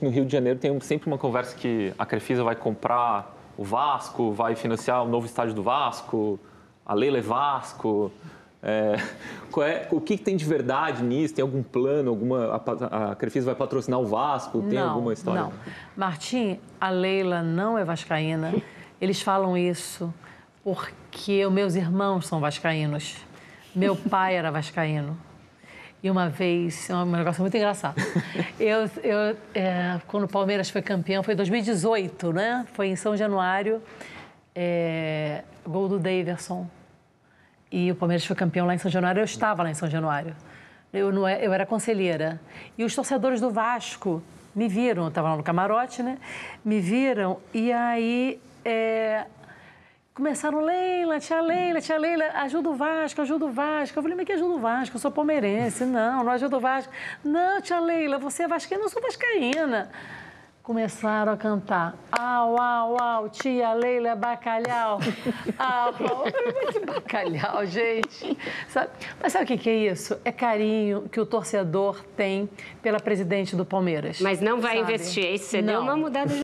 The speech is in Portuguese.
no Rio de Janeiro tem sempre uma conversa que a Crefisa vai comprar o Vasco, vai financiar o novo estádio do Vasco, a Leila é Vasco. É, é, o que, tem de verdade nisso? Tem algum plano? Alguma, a, a Crefisa vai patrocinar o Vasco? Tem não, alguma história? Não. Martim, a Leila não é vascaína. Eles falam isso porque meus irmãos são vascaínos. Meu pai era vascaíno. E uma vez, é um negócio muito engraçado. Eu, eu é, quando o Palmeiras foi campeão, foi em 2018, né? Foi em São Januário, é, gol do Daverson. E o Palmeiras foi campeão lá em São Januário. Eu estava lá em São Januário. Eu, não, é, eu era conselheira. E os torcedores do Vasco me viram, eu estava lá no camarote, né? Me viram e aí é, Começaram, Leila, tia Leila, tia Leila, ajuda o Vasco, ajuda o Vasco. Eu falei, mas que ajuda o Vasco? Eu sou palmeirense. Não, não ajuda o Vasco. Não, tia Leila, você é vascaína, eu sou vascaína. Começaram a cantar. Au, au, au, tia Leila, é bacalhau. Au, au. que é bacalhau, gente. Sabe? Mas sabe o que é isso? É carinho que o torcedor tem pela presidente do Palmeiras. Mas não vai sabe? investir. Isso você não. deu uma mudada de